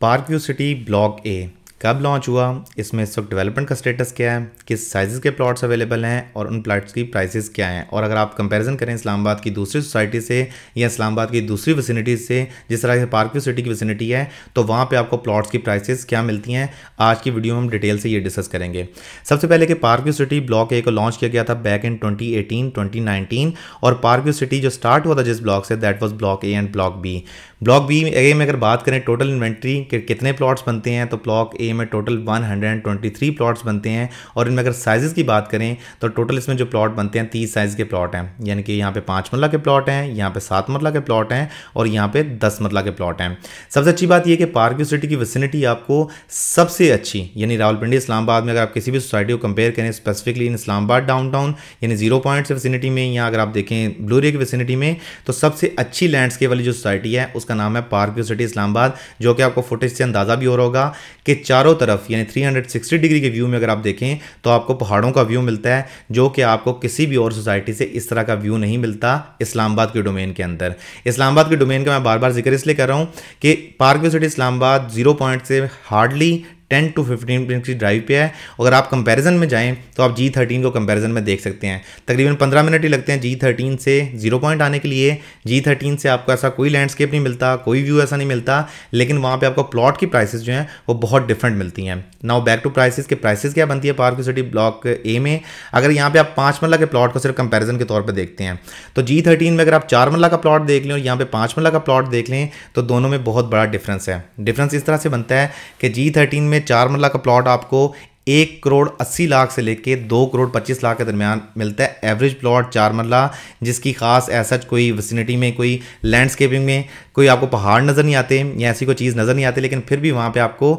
park view city block A कब launch हुआ इसमें इस वक्त डेवलपमेंट का स्टेटस क्या है किस साइज़ के प्लॉट्स अवेलेबल हैं और उन प्लाट्स की प्राइसेस क्या हैं और अगर आप कंपैरिजन करें इस्लामाबाद की दूसरी सोसाइटी से या इस्लामाबाद की दूसरी विसिनिटी से जिस तरह से पार्क व्यू सिटी की वसिनिटी है तो वहाँ पर आपको प्लाट्स की प्राइसेस क्या मिलती हैं आज की वीडियो में हम डिटेल से ये डिस्कस करेंगे सबसे पहले कि park view city block A को लॉन्च किया गया था back in twenty eighteen twenty nineteen और पार्क व्यू सिटी जो स्टार्ट हुआ था जिस ब्लॉक से that was block A and block B block B A में अगर बात करें टोटल इन्वेंट्री के कितने प्लाट्स बनते हैं तो ब्लॉक ए एरिया में टोटल 123 प्लॉट्स बनते हैं और इनमें अगर साइज़ की बात करें तो टोटल इसमें जो प्लॉट बनते हैं तीस साइज़ के प्लॉट हैं यानी कि यहाँ पे पाँच मरला के प्लॉट हैं यहाँ पे सात मरला के प्लॉट हैं और यहाँ पे दस मरला के प्लॉट हैं सबसे अच्छी बात यह कि पार्क सिटी की विसिनिटी आपको सबसे अच्छी यानी रावलपिंडी इस्लामाबाद में अगर आप किसी भी सोसाइटी को कंपेयर करें स्पेसिफिकली इन इस्लामाबाद डाउन यानी जीरो पॉइंट से में या अगर आप देखें ब्लू रे की विसिनिटी में तो सबसे अच्छी लैंडस्केप वाली जो सोसाइटी है उसका नाम है पार्क सिटी इस्लामाबाद जो कि आपको फुटेज से अंदाज़ा भी हो रहा होगा कि चार चारों तरफ यानी 360 डिग्री के व्यू में अगर आप देखें तो आपको पहाड़ों का व्यू मिलता है जो कि आपको किसी भी और सोसाइटी से इस तरह का व्यू नहीं मिलता इस्लामाबाद के डोमेन के अंदर इस्लामाबाद के डोमेन का मैं बार बार जिक्र इसलिए कर रहा हूँ कि park city Islamabad zero point से hardly ten to fifteen inch की ड्राइव पे है अगर आप कंपैरिजन में जाएँ तो आप जी थर्टीन को कंपैरिजन में देख सकते हैं तकरीबन पंद्रह मिनट ही लगते हैं जी थर्टीन से जीरो पॉइंट आने के लिए जी थर्टीन से आपको ऐसा कोई लैंडस्केप नहीं मिलता कोई व्यू ऐसा नहीं मिलता लेकिन वहाँ पर आपको प्लॉट की प्राइसेज जो हैं वो बहुत डिफरेंट मिलती हैं नाउ बैक टू प्राइसेस के प्राइसेस क्या बनती है पार्क सिटी ब्लॉक ए में अगर यहाँ पर आप पाँच मल्ला के प्लॉट को सिर्फ कंपेरिजन के तौर पर देखते हैं तो जी थर्टीन में अगर आप चार मरला का प्लॉट देख लें और यहाँ पे पाँच मल्ला का प्लॉट देख लें तो दोनों में बहुत बड़ा डिफरेंस है डिफरेंस इस तरह से बनता है कि जी थर्टीन में में चार मरला का प्लॉट आपको एक करोड़ अस्सी लाख से लेके दो करोड़ पच्चीस लाख के दरमियान मिलता है एवरेज प्लॉट चार मरला जिसकी खास ऐसा कोई वसिनिटी में कोई लैंडस्केपिंग में कोई आपको पहाड़ नज़र नहीं आते या ऐसी कोई चीज़ नज़र नहीं आती लेकिन फिर भी वहाँ पे आपको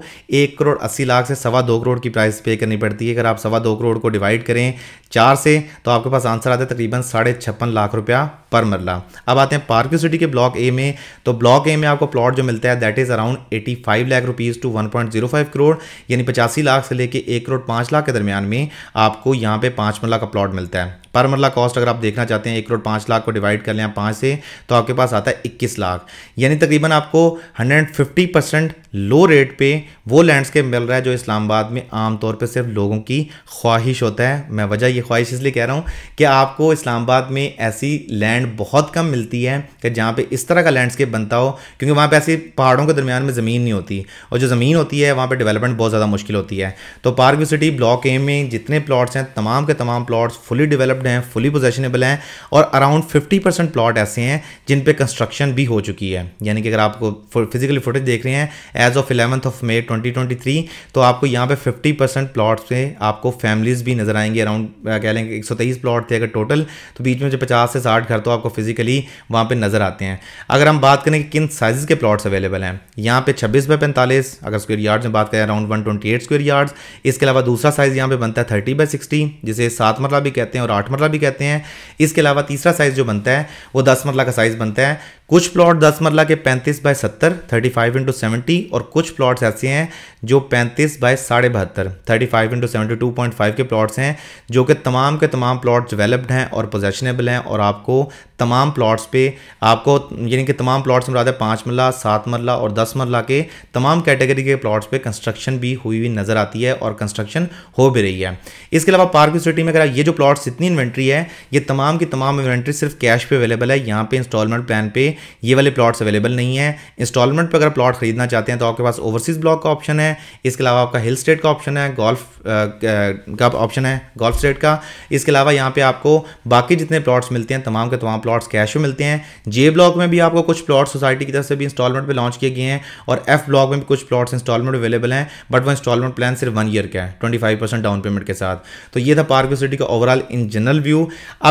एक करोड़ अस्सी लाख से सवा दो करोड़ की प्राइस पे करनी पड़ती है अगर आप सवा दो करोड़ को डिवाइड करें चार से तो आपके पास आंसर आता है तकरीबन साढ़े छप्पन लाख रुपया पर मरला अब आते हैं पार्क सिटी के ब्लॉक ए में तो ब्लॉक ए में आपको प्लॉट जो मिलता है that is around eighty five lakh rupees to one point zero five crore यानी पचासी लाख से लेके एक करोड़ पाँच लाख के दरमियान में आपको यहाँ पे पाँच मरला का प्लॉट मिलता है पर मरला कॉस्ट अगर आप देखना चाहते हैं एक करोड़ पाँच लाख को डिवाइड कर लें पाँच से तो आपके पास आता है इक्कीस लाख यानी तकरीबन आपको hundred fifty percent low rate पे वो लैंडस्केप मिल रहा है जो इस्लामाबाद में आमतौर पे सिर्फ लोगों की ख्वाहिश होता है मैं वजह ये ख्वाहिश इसलिए कह रहा हूँ कि आपको इस्लामाबाद में ऐसी लैंड बहुत कम मिलती है कि जहाँ पे इस तरह का लैंडस्केप बनता हो क्योंकि वहाँ पे ऐसी पहाड़ों के दरमियान में ज़मीन नहीं होती और जो ज़मीन होती है वहाँ पर डेवलपमेंट बहुत ज़्यादा मुश्किल होती है तो पार्क सिटी ब्लॉक ए में जितने प्लाट्स हैं तमाम के तमाम प्लाट्स फुली डिवेलप्ड हैं फुली पोजेशनेबल हैं और अराउंड फिफ्टी प्लाट ऐसे हैं जिन पर कंस्ट्रक्शन भी हो चुकी है यानी कि अगर आपको फिजिकली फुटेज देख रहे हैं as of eleventh of May 2023 तो आपको यहाँ पे 50 परसेंट प्लाट्स पे आपको फैमिलीज़ भी नज़र आएंगी अराउंड कह लेंगे एक प्लॉट थे अगर टोटल तो बीच में जो पचास से साठ घर तो आपको फिजिकली वहाँ पर नज़र आते हैं अगर हम बात करें कि किन साइज़ के प्लाट्स अवेलेबल हैं यहाँ पे छब्बीस बाई पैंतालीस अगर स्क्वेयर यार्ड्स में बात करें around one twenty eight yards इसके अलावा दूसरा साइज़ यहाँ पे बनता है थर्टी बाय सिक्सटी जिसे सात मरला भी कहते हैं और आठ मरला भी कहते हैं इसके अलावा तीसरा साइज़ जो बनता है वो दस मरला का साइज़ बनता है कुछ प्लॉट दस मरला के पैंतीस बाय सत्तर थर्टी फाइव इंटू सेवेंटी और कुछ प्लॉट्स ऐसे हैं जो 35 बाय साढ़े बहत्तर thirty five into seventy two point five के प्लॉट्स हैं जो कि तमाम के तमाम प्लॉट्स डेवलप्ड हैं और पोजेशनेबल हैं और आपको तमाम प्लॉट्स पे आपको यानी कि तमाम प्लॉट्स में है पाँच मरला सात मरला और दस मरला के तमाम कैटेगरी के प्लॉट्स पे कंस्ट्रक्शन भी हुई हुई नज़र आती है और कंस्ट्रक्शन हो भी रही है इसके अलावा पार्क सिटी में अगर ये जो प्लॉट्स इतनी इन्वेंट्री है ये तमाम की तमाम इन्वेंट्री सिर्फ कैश पे अवेलेबल है यहाँ पे इंस्टॉलमेंट प्लान पे ये वाले प्लॉट्स अवेलेबल नहीं है इंस्टॉलमेंट पर अगर प्लॉट खरीदना चाहते हैं तो आपके पास ओवरसीज़ ब्लॉक का ऑप्शन है इसके अलावा आपका हिल स्टेट का ऑप्शन है गोल्फ का ऑप्शन है गोल्फ स्टेट का इसके अलावा यहाँ पर आपको बाकी जितने प्लॉट्स मिलते हैं तमाम के तमाम प्लॉट्स कैश में मिलते हैं जे ब्लॉक में भी आपको कुछ प्लॉट सोसाइटी की तरफ से भी इंस्टॉलमेंट पर लॉन्च किए गए हैं और एफ ब्लॉक में भी कुछ प्लॉट्स इंस्टॉलमेंट अवेलेबल हैं बट वो इंस्टॉलमेंट प्लान सिर्फ वन ईयर का है ट्वेंटी डाउन पेमेंट के साथ तो ये था पार्क सिटी का ओवरऑल इन जनरल व्यू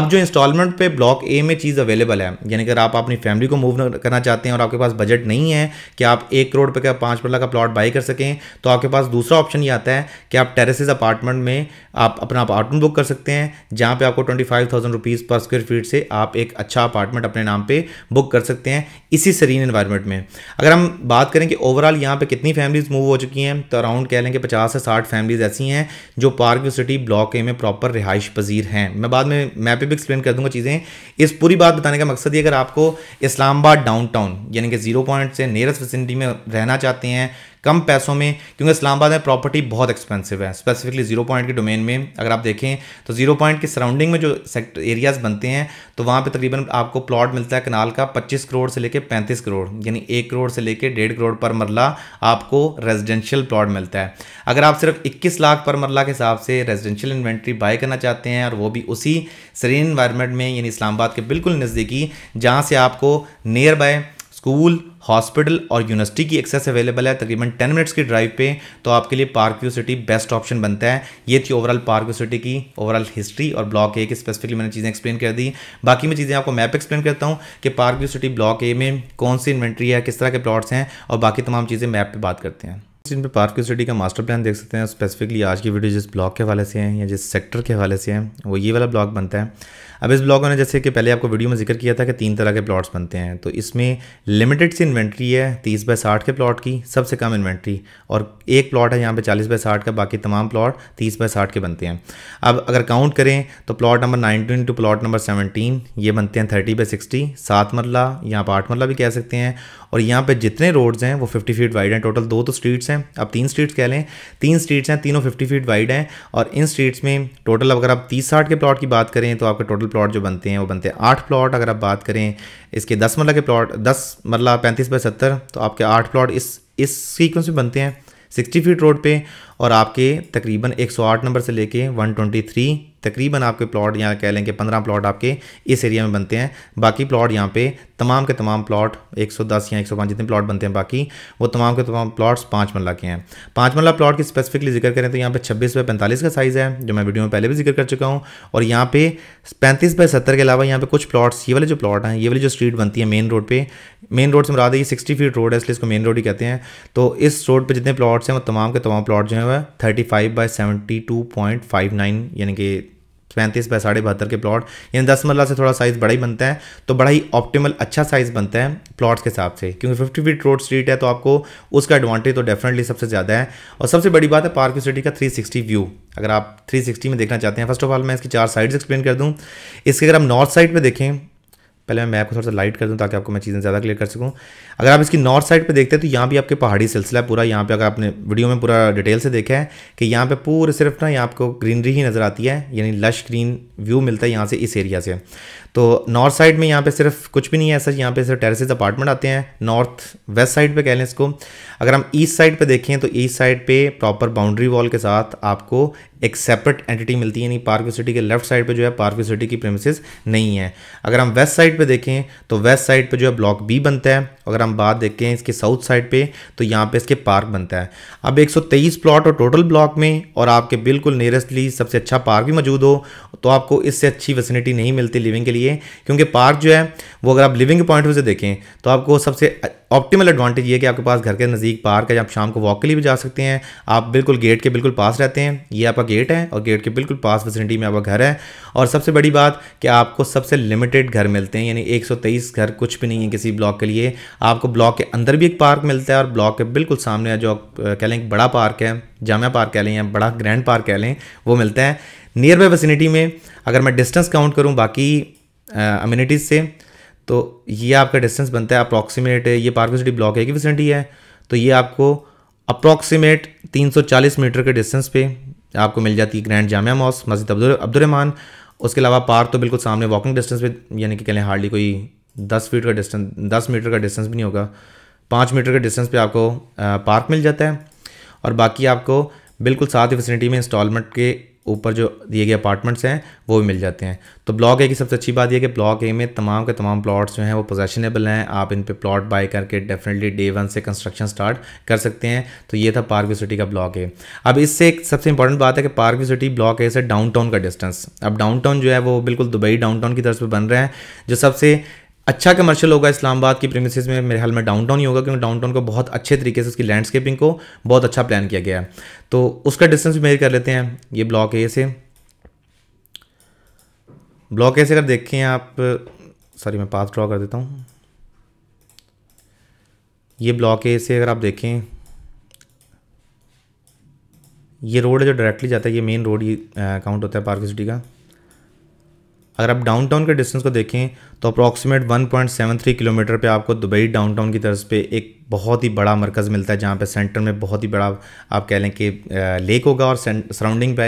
अब जो इंस्टॉलमेंट पर ब्लॉक ए में चीज़ अवेलेबल है यानी अगर आप अपनी फैमिली को मूव करना चाहते हैं और आपके पास बजट नहीं है कि आप एक करोड़ रुपये का पाँच मरला का प्लॉट बाई कर सकें तो आपके पास दूसरा ऑप्शन ये आता है कि आप टेरेसिस अपार्टमेंट में आप अपना अपार्टमेंट बुक कर सकते हैं जहाँ पे आपको twenty five thousand rupees per square feet से आप एक अच्छा अपार्टमेंट अपने नाम पे बुक कर सकते हैं इसी सरीन इन्वायरमेंट में अगर हम बात करें कि ओवरऑल यहाँ पे कितनी फैमिलीज़ मूव हो चुकी हैं तो अराउंड कह लें कि पचास से साठ फैमिलीज़ ऐसी हैं जो पार्क सिटी ब्लॉक ए में प्रॉपर रिहाइश पजीर हैं मैं बाद में मैपे भी एक्सप्लेन कर दूंगा चीज़ें इस पूरी बात बताने का मकसद ये अगर आपको इस्लामाबाद डाउन यानी कि जीरो पॉइंट से नियरस्ट फैसिलिटी में रहना चाहते हैं कम पैसों में क्योंकि इस्लामाबाद में प्रॉपर्टी बहुत एक्सपेंसिव है स्पेसिफिकली जीरो पॉइंट के डोमेन में अगर आप देखें तो जीरो पॉइंट के सराउंडिंग में जो सेक्टर एरियाज़ बनते हैं तो वहाँ पर तकरीबन आपको प्लॉट मिलता है कनाल का पच्चीस करोड़ से लेकर पैंतीस करोड़ यानी एक करोड़ से लेकर डेढ़ करोड़ पर मरला आपको रेजिडेंशियल प्लॉट मिलता है अगर आप सिर्फ इक्कीस लाख पर मरला के हिसाब से रेजिडेंशियल इन्वेंट्री बाय करना चाहते हैं और वो भी उसी सरीन इन्वायरमेंट में यानी इस्लामाबाद के बिल्कुल नज़दीकी जहाँ से आपको नियर बाय स्कूल हॉस्पिटल और यूनिवर्सिटी की एक्सेस अवेलेबल है तकरीबन टेन मिनट्स की ड्राइव पे तो आपके लिए park view city best option बनता है ये थी ओवरऑल पार्क यू सिटी की ओवरऑल हिस्ट्री और ब्लॉक ए की स्पेसिफिकली मैंने चीज़ें एक्सप्लेन कर दी बाकी मैं चीज़ें आपको मैप एक्सप्लेन करता हूँ कि park view city block A में कौन सी इन्वेंट्री है किस तरह के प्लॉट्स हैं और बाकी तमाम चीज़ें मैप पर बात करते हैं इन पे पार्क सिटी का मास्टर प्लान देख सकते हैं स्पेसिफिकली आज की वीडियो जिस ब्लॉक के हवाले से हैं या जिस सेक्टर के हवाले से हैं वो ये वाला ब्लॉक बनता है अब इस ब्लॉग ने जैसे कि पहले आपको वीडियो में जिक्र किया था कि तीन तरह के प्लॉट्स बनते हैं तो इसमें लिमिटेड सी इन्वेंट्री है तीस बाय साठ के प्लॉट की सबसे कम इन्वेंट्री और एक प्लॉट है यहाँ पर चालीस बाय साठ का बाकी तमाम प्लॉट तीस बाय साठ के बनते हैं अब अगर काउंट करें तो plot number nineteen to plot number seventeen ये बनते हैं थर्टी बाई सिक्सटी सात मरला यहाँ पर आठ मरला भी कह सकते हैं और यहाँ पर जितने रोड्स हैं वो फिफ्टी फीट वाइड हैं टोटल दो तो स्ट्रीट्स हैं अब तीन स्ट्रीट्स कह लें तीन स्ट्रीट्स हैं तीनों फिफ्टी फीट वाइड हैं और इन स्ट्रीट्स में टोटल अगर आप तीस साठ के प्लॉट की बात करें तो आपका टोटल प्लॉट जो बनते हैं वो बनते हैं आठ प्लॉट अगर आप बात करें इसके दस मरला के प्लॉट दस मरला पैंतीस बाई सत्तर तो आपके आठ प्लॉट इस इस सीक्वेंस में बनते हैं सिक्सटी फीट रोड पे और आपके तकरीबन 108 नंबर से लेके 123 तकरीबन आपके प्लॉट यहाँ कह लेंगे पंद्रह प्लॉट आपके इस एरिया में बनते हैं बाकी प्लॉट यहाँ पे तमाम के तमाम प्लॉट 110 या 105 जितने प्लॉट बनते हैं बाकी वो तमाम के तमाम प्लॉट्स पाँच मल्ला के हैं पाँच मल्ला प्लॉट की स्पेसिफिकली जिक्र करें तो यहाँ पे छब्बीस बाय पैंतालीस का साइज़ है जो मैं वीडियो में पहले भी जिक्र कर चुका हूँ और यहाँ पे पैंतीस बाय सत्तर के अलावा यहाँ पे कुछ प्लॉट्स ये वाले जो प्लॉट हैं ये वाली जो स्ट्रीट बनती है मेन रोड पर मेन रोड से मरा दी सिक्सटी फीट रोड है इसलिए इसको मेन रोड ही कहते हैं तो इस रोड पर जितने प्लॉट्स हैं वो तमाम के तमाम प्लॉट जो है हुआ है thirty five by seventy two point five nine यानी कि पैंतीस बाय साढ़े बहत्तर के प्लॉट यानी दस मरला से थोड़ा साइज़ बड़ा ही बनता है तो बड़ा ही ऑप्टिमल अच्छा साइज़ बनता है प्लॉट्स के हिसाब से क्योंकि फिफ्टी फीट रोड स्ट्रीट है तो आपको उसका एडवांटेज तो डेफिनेटली सबसे ज़्यादा है और सबसे बड़ी बात है पार्क सिटी का थ्री व्यू अगर आप थ्री में देखना चाहते हैं फर्स्ट ऑफ ऑल मैं इसकी चार साइड्स एक्सप्लेन कर दूँ इसके अगर आप नॉर्थ साइड पर देखें पहले मैं मैप को थोड़ा सा लाइट कर दूँ ताकि आपको मैं चीज़ें ज़्यादा क्लियर कर सकूँ अगर आप इसकी नॉर्थ साइड पर देखते हैं तो यहाँ भी आपके पहाड़ी सिलसिला पूरा यहाँ पे अगर आपने वीडियो में पूरा डिटेल से देखा है कि यहाँ पे पूरे सिर्फ ना यहाँ आपको ग्रीनरी ही नज़र आती है यानी लश ग्रीन व्यू मिलता है यहाँ से इस एरिया से तो नॉर्थ साइड में यहाँ पे सिर्फ कुछ भी नहीं है ऐसा यहाँ पे सिर्फ टेरेसेस अपार्टमेंट आते हैं नॉर्थ वेस्ट साइड पे कह लें इसको अगर हम ईस्ट साइड पे देखें तो ईस्ट साइड पे प्रॉपर बाउंड्री वॉल के साथ आपको एक सेपरेट एंटिटी मिलती है यानी पार्क सिटी के लेफ्ट साइड पे जो है पार्क सिटी की प्रेमिस नहीं है अगर हम वेस्ट साइड पे देखें तो वेस्ट साइड पे जो है ब्लॉक बी बनता है अगर हम बात देखें इसके साउथ साइड पे तो यहाँ पे इसके पार्क बनता है अब 123 प्लॉट और टोटल ब्लॉक में और आपके बिल्कुल नियरेस्टली सबसे अच्छा पार्क भी मौजूद हो तो आपको इससे अच्छी फैसिलिटी नहीं मिलती लिविंग के लिए क्योंकि पार्क जो है वो अगर आप लिविंग पॉइंट ऑफ से देखें तो आपको सबसे ऑप्टिमल एडवांटेज ये कि आपके पास घर के नज़दीक पार्क है आप शाम को वॉक के लिए भी जा सकते हैं आप बिल्कुल गेट के बिल्कुल पास रहते हैं ये आपका गेट है और गेट के बिल्कुल पास फैसिलिटी में आपका घर है और सबसे बड़ी बात कि आपको सबसे लिमिटेड घर मिलते हैं यानी 123 घर कुछ भी नहीं है किसी ब्लॉक के लिए आपको ब्लॉक के अंदर भी एक पार्क मिलता है और ब्लॉक के बिल्कुल सामने जो कह लें बड़ा पार्क है जामिया पार्क कह लें या बड़ा ग्रैंड पार्क कह लें वो मिलता है नियर बाई फैसिलिटी में अगर मैं डिस्टेंस काउंट करूँ बाकी अम्यूनिटीज़ से तो ये आपका डिस्टेंस बनता है अप्रॉक्सीमेट ये पार्क सिटी ब्लॉक है कि विसेंटी है तो ये आपको अप्रॉक्सीमेट 340 मीटर के डिस्टेंस पे आपको मिल जाती है ग्रैंड जामिया मॉस मस्जिद अब्दुलरहमान उसके अलावा पार्क तो बिल्कुल सामने वॉकिंग डिस्टेंस पे यानी कि कह लें हार्डली कोई दस फीट का डिस्टेंस दस मीटर का डिस्टेंस भी नहीं होगा पाँच मीटर के डिस्टेंस पे आपको पार्क मिल जाता है और बाकी आपको बिल्कुल साथ ही फैसिलिटी में इंस्टॉलमेंट के ऊपर जो दिए गए अपार्टमेंट्स हैं वो भी मिल जाते हैं तो ब्लॉक ए की सबसे अच्छी बात यह कि ब्लॉक ए में तमाम के तमाम प्लॉट्स जो हैं वो पोजेशनेबल हैं आप इन पर प्लॉट बाय करके डेफिनेटली डे वन से कंस्ट्रक्शन स्टार्ट कर सकते हैं तो ये था पार्क सिटी का ब्लॉक ए अब इससे एक सबसे इंपॉर्टेंट बात है कि पार्क सिटी ब्लॉक ए से डाउन का डिस्टेंस अब डाउन जो है वो बिल्कुल दुबई डाउन की तरफ से बन रहे हैं जो सबसे अच्छा कमर्शियल होगा इस्लामाबाद की प्रेमिस में मेरे ख्याल में डाउनटाउन ही होगा क्योंकि डाउनटाउन को बहुत अच्छे तरीके से उसकी लैंडस्केपिंग को बहुत अच्छा प्लान किया गया है तो उसका डिस्टेंस भी मेरी कर लेते हैं ये ब्लॉक ए से ब्लॉक ए से अगर देखें आप सॉरी मैं पाथ ड्रॉ कर देता हूँ ये ब्लॉक ए से अगर आप देखें ये रोड है जो डायरेक्टली जाता है ये मेन रोड ही काउंट होता है पार्क सिटी का अगर आप डाउनटाउन के डिस्टेंस को देखें तो अप्रॉक्सीमेट 1.73 किलोमीटर पे आपको दुबई डाउनटाउन की तरफ पे एक बहुत ही बड़ा मरकज़ मिलता है जहाँ पे सेंटर में बहुत ही बड़ा आप कह लें कि लेक होगा और सराउंडिंग पे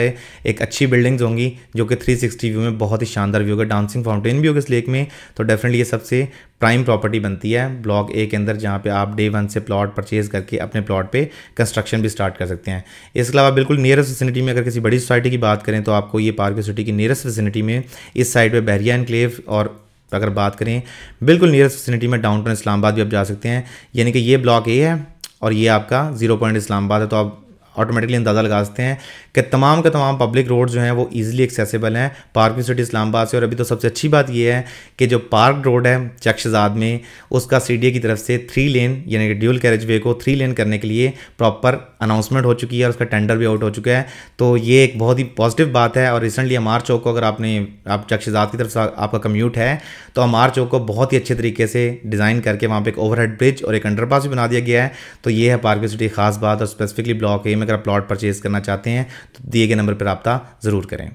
एक अच्छी बिल्डिंग्स होंगी जो कि 360 व्यू में बहुत ही शानदार व्यू होगा डांसिंग फाउंटेन भी होगा इस लेक में तो डेफिनेटली ये सबसे प्राइम प्रॉपर्टी बनती है ब्लॉक ए के अंदर जहाँ पे आप डे वन से प्लॉट परचेज करके अपने प्लॉट पे कंस्ट्रक्शन भी स्टार्ट कर सकते हैं इसके अलावा बिल्कुल नियरेस्ट फैसिलिटी में अगर किसी बड़ी सोसाइटी की बात करें तो आपको ये पार्क सिटी की नियरेस्ट फैसिलिटी में इस साइड पर बहरिया एनक्लेव और अगर बात करें बिल्कुल नियरेस्ट फैसिलिटी में डाउन टाउन इस्लामाबाद भी आप जा सकते हैं यानी कि ये ब्लॉक ए है और ये आपका जीरो पॉइंट इस्लामाबाद है तो आप ऑटोमेटिकली अंदाज़ा लगा सकते हैं कि तमाम के तमाम पब्लिक रोड जो हैं वो ईज़िली एक्सेसिबल हैं पार्किंग सिटी इस्लामाबाद से और अभी तो सबसे अच्छी बात यह है कि जो पार्क रोड है चक्षजाद में उसका सी की तरफ से थ्री लेन यानी कि ड्यूल कैरेज वे को थ्री लेन करने के लिए प्रॉपर अनाउंसमेंट हो चुकी है और उसका टेंडर भी आउट हो चुका है तो ये एक बहुत ही पॉजिटिव बात है और रिसेंटली अमार चौक को अगर आपने आप चक्षजाद की तरफ से आपका कम्यूट है तो अमार चौक को बहुत ही अच्छे तरीके से डिज़ाइन करके वहाँ पर एक ओवरहेड ब्रिज और एक अंडरपास भी बना दिया गया है तो ये है पार्किंग सिटी खास बात और स्पेसिफिकली ब्लॉक ए में अगर आप प्लॉट परचेज करना चाहते हैं तो दिए गए नंबर पर रबता ज़रूर करें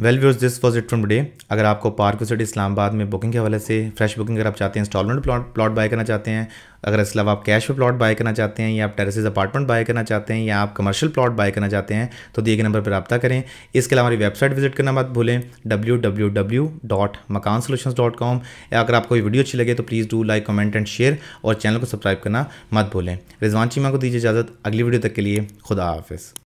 well viewers this was it from today अगर आपको पार्क सिटी इस्लामाबाद में बुकिंग के हवाले से फ्रेश बुकिंग अगर आप चाहते हैं इंस्टॉलमेंट प्लॉट प्लॉट बाय करना चाहते हैं अगर इसके अलावा आप कैश पर प्लॉट बाय करना चाहते हैं या आप टेरेसिस अपार्टमेंट बाय करना चाहते हैं या आप कमर्शियल प्लॉट बाय करना चाहते हैं तो दिए गए नंबर पर रब्ता करें इसके अलावा हमारी वेबसाइट विजिट करना मत भूलें W W W dot Makaan solution dot com या अगर आपको वीडियो अच्छी लगे तो please do like comment and share और चैनल को सब्सक्राइब करना मत भूलें रिजवान चीमा को दीजिए इजाज़त अगली वीडियो तक के लिए खुदा हाफिज़